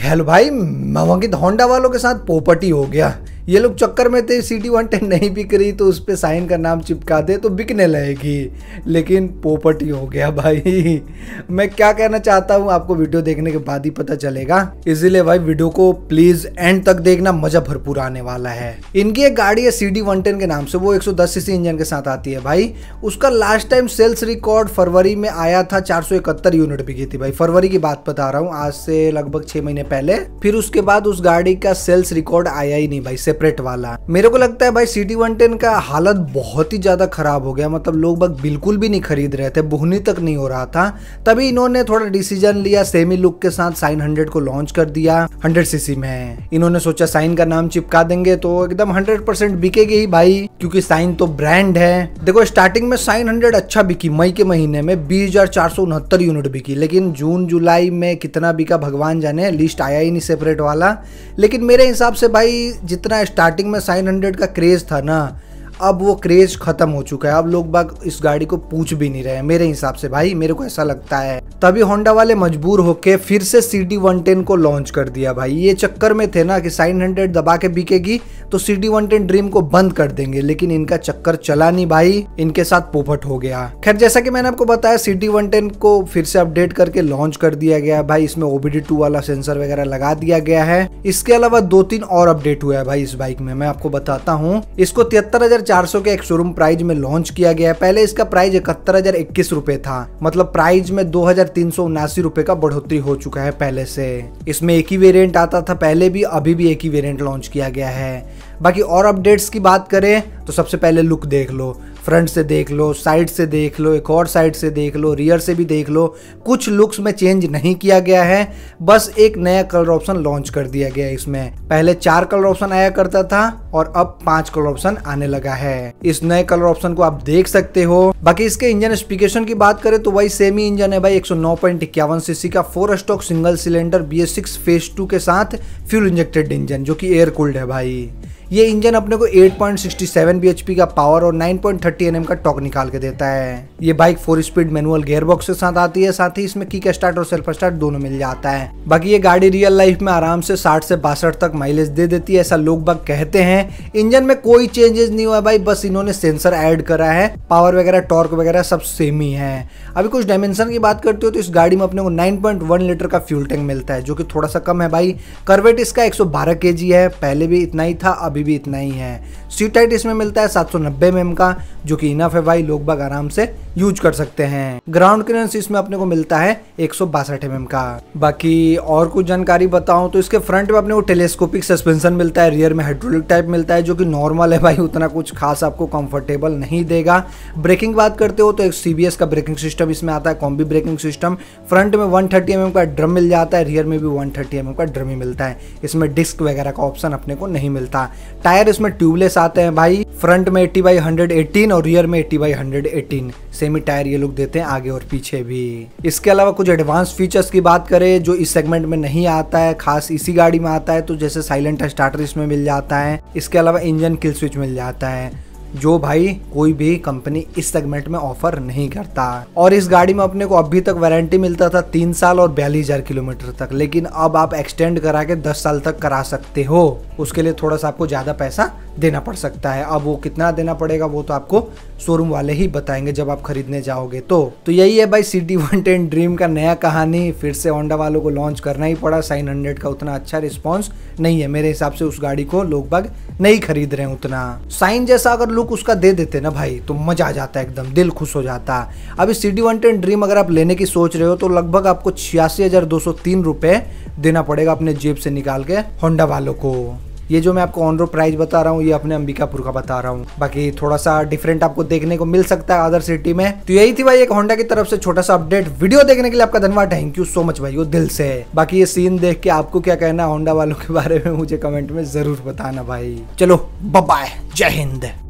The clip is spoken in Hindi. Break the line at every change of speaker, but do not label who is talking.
हेलो भाई की होंडा वालों के साथ पोपटी हो गया ये लोग चक्कर में थे सी टी वन टेन नहीं बिक रही तो उस पर साइन का नाम चिपका दे तो बिकने लगेगी लेकिन पोपटी हो गया भाई मैं क्या कहना चाहता हूँ आपको वीडियो देखने के बाद ही पता चलेगा इसीलिए भाई वीडियो को प्लीज एंड तक देखना मजा भरपूर आने वाला है इनकी एक गाड़ी है सी डी वन टेन के नाम से वो एक सौ दस सीसी इंजन के साथ आती है भाई उसका लास्ट टाइम सेल्स रिकॉर्ड फरवरी में आया था चार सौ इकहत्तर यूनिट बिकी थी भाई फरवरी की बात बता रहा हूँ आज से लगभग छह महीने पहले फिर उसके बाद उस गाड़ी का सेल्स रिकॉर्ड आया ही नहीं भाई सेपरेट वाला मेरे को लगता है भाई सी वन टेन का हालत बहुत ही ज़्यादा ख़राब हो गया मतलब लोग बग बिल्कुल भी नहीं खरीद रहे थे बुहनी तक नहीं हो रहा था तभी इन्होंने थोड़ा डिसीजन लिया सेमी लुक के साथ साइन हंड्रेड को लॉन्च कर दिया हंड्रेड सीसी में इन्होंने सोचा साइन का नाम चिपका देंगे तो एकदम हंड्रेड परसेंट बिकेगी भाई क्योंकि साइन तो ब्रांड है देखो स्टार्टिंग में साइन हंड्रेड अच्छा बिकी मई के महीने में बीस यूनिट बिकी लेकिन जून जुलाई में कितना बिका भगवान जाने लिस्ट आया ही नहीं सेपरेट वाला लेकिन मेरे हिसाब से भाई जितना स्टार्टिंग में साइन हंड्रेड का क्रेज था ना अब वो क्रेज़ ख़त्म हो चुका है अब लोग बाग इस गाड़ी को पूछ भी नहीं रहे मेरे हिसाब से भाई मेरे को ऐसा लगता है तभी होंडा वाले मजबूर होके फिर से सी डी वन टेन को लॉन्च कर दिया भाई ये चक्कर में थे ना कि साइन हंड्रेड दबा के बिकेगी तो C D one ten dream को बंद कर देंगे लेकिन इनका चक्कर चला नहीं भाई इनके साथ पोपट हो गया खैर जैसा कि मैंने आपको बताया सी डी वन टेन को फिर से अपडेट करके लॉन्च कर दिया गया है भाई इसमें ओबीडी टू वाला सेंसर वगैरह लगा दिया गया है इसके अलावा दो तीन और अपडेट हुआ है भाई इस बाइक में मैं आपको बताता हूँ इसको तिहत्तर हजार 400 के एक शोरूम प्राइस में लॉन्च किया गया है पहले इसका प्राइस इकहत्तर हजार इक्कीस रूपए था मतलब प्राइस में दो हजार तीन सौ उन्नासी रूपए का बढ़ोतरी हो चुका है पहले से इसमें एक ही वेरियंट आता था पहले भी अभी भी एक ही वेरियंट लॉन्च किया गया है बाकी और अपडेट्स की बात करें तो सबसे पहले लुक देख लो फ्रंट से देख लो साइड से देख लो एक और साइड से देख लो रियर से भी देख लो कुछ लुक्स में चेंज नहीं किया गया है बस एक नया कलर ऑप्शन लॉन्च कर दिया गया है इसमें पहले चार कलर ऑप्शन आया करता था और अब पांच कलर ऑप्शन आने लगा है इस नए कलर ऑप्शन को आप देख सकते हो बाकी इसके इंजन स्पीकेशन की बात करें तो वही सेम ही इंजन है भाई एक सीसी का four stock single cylinder B S six phase two के साथ फ्यूल इंजेक्टेड इंजन जो की एयर कूल्ड है भाई ये इंजन अपने को 8.67 bhp का पावर और 9.30 nm का टॉक निकाल के देता है ये bike four speed manual gearbox के साथ आती है साथ ही इसमें किक स्टार्ट और सेल्फ स्टार्ट दोनों मिल जाता है बाकी ये गाड़ी रियल लाइफ में आराम से साठ से बासठ तक माइलेज दे देती है ऐसा लोग बाग कहते हैं इंजन में कोई चेंजेस नहीं हुआ भाई बस इन्होंने सेंसर एड करा है पावर वगैरह टॉर्क वगैरह सब सेम ही है अभी कुछ डायमेंशन की बात करते हो तो इस गाड़ी में अपने को 9.1 लीटर का फ्यूल टैंक मिलता है जो कि थोड़ा सा कम है भाई करवेट इसका 112 केजी है पहले भी इतना ही था अभी अभी भी इतना ही है सीटाइट इसमें मिलता है सात सौ नब्बे एम एम का जो कि इनफ है भाई लोग बाग आराम से यूज कर सकते हैं ग्राउंड क्लियरेंस इसमें अपने को मिलता है एक सौ बासठ एम एम का बाकी और कुछ जानकारी बताऊं तो इसके फ्रंट में अपने को टेलीस्कोपिक सस्पेंशन मिलता है रियर में हाइड्रोलिक टाइप मिलता है जो कि नॉर्मल है भाई उतना कुछ खास आपको कंफर्टेबल नहीं देगा ब्रेकिंग बात करते हो तो एक सीबीएस का ब्रेकिंग सिस्टम इसमें आता है कॉम्बी ब्रेकिंग सिस्टम फ्रंट में वन थर्टी एम एम का ड्रम मिल जाता है रियर में भी वन थर्टी एम एम का ड्रम ही मिलता है इसमें डिस्क वगैरह का ऑप्शन अपने को नहीं मिलता टायर इसमें ट्यूबलेस आते हैं भाई फ्रंट में 80 बाई 118 और रियर में 80 बाई 118 सेमी टायर ये लोग देते हैं आगे और पीछे भी इसके अलावा कुछ एडवांस फीचर्स की बात करें जो इस सेगमेंट में नहीं आता है खास इसी गाड़ी में आता है तो जैसे साइलेंट स्टार्टर इसमें मिल जाता है इसके अलावा इंजन किल स्विच मिल जाता है जो भाई कोई भी कंपनी इस सेगमेंट में ऑफर नहीं करता और इस गाड़ी में अपने को अभी तक वारंटी मिलता था तीन साल और बयालीस हजार किलोमीटर तक लेकिन अब आप एक्सटेंड करा के दस साल तक करा सकते हो उसके लिए थोड़ा सा आपको ज्यादा पैसा देना पड़ सकता है अब वो कितना देना पड़ेगा वो तो आपको शोरूम वाले ही बताएंगे जब आप खरीदने जाओगे तो तो यही है भाई सिटी वन टेन ड्रीम का नया कहानी फिर से होंडा वालों को लॉन्च करना ही पड़ा साइन हंड्रेड का उतना अच्छा रिस्पॉन्स नहीं है मेरे हिसाब से उस गाड़ी को लोग बाग नहीं खरीद रहे उतना साइन जैसा अगर लुक उसका दे देते ना भाई तो मजा आ जाता है एकदम दिल खुश हो जाता अभी सिटी वन टेन ड्रीम अगर आप लेने की सोच रहे हो तो लगभग आपको छियासी हजार दो सौ तीन देना पड़ेगा अपने जेब से निकाल के होंडा वालों को ये जो मैं आपको ऑन रोड प्राइस बता रहा हूँ ये अपने अंबिकापुर का बता रहा हूँ बाकी थोड़ा सा डिफरेंट आपको देखने को मिल सकता है अदर सिटी में तो यही थी भाई एक होंडा की तरफ से छोटा सा अपडेट वीडियो देखने के लिए आपका धन्यवाद थैंक यू सो मच भाई वो दिल से बाकी ये सीन देख के आपको क्या कहना है होंडा वालों के बारे में मुझे कमेंट में जरूर बताना भाई चलो बाय जय हिंद